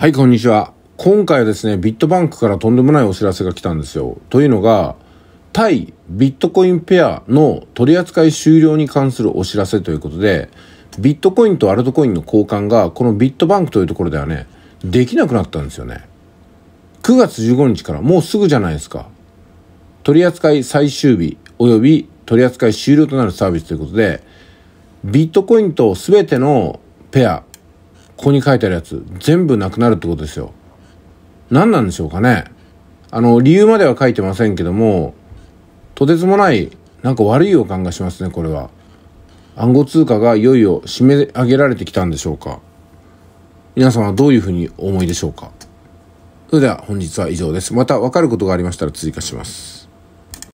はい、こんにちは。今回はですね、ビットバンクからとんでもないお知らせが来たんですよ。というのが、対ビットコインペアの取り扱い終了に関するお知らせということで、ビットコインとアルトコインの交換が、このビットバンクというところではね、できなくなったんですよね。9月15日からもうすぐじゃないですか。取り扱い最終日及び取り扱い終了となるサービスということで、ビットコインと全てのペア、ここに書いてあるやつ、全部なくなるってことですよ。何なんでしょうかね。あの、理由までは書いてませんけども、とてつもない、なんか悪い予感がしますね、これは。暗号通貨がいよいよ締め上げられてきたんでしょうか。皆さんはどういうふうにお思いでしょうか。それでは本日は以上です。また分かることがありましたら追加します。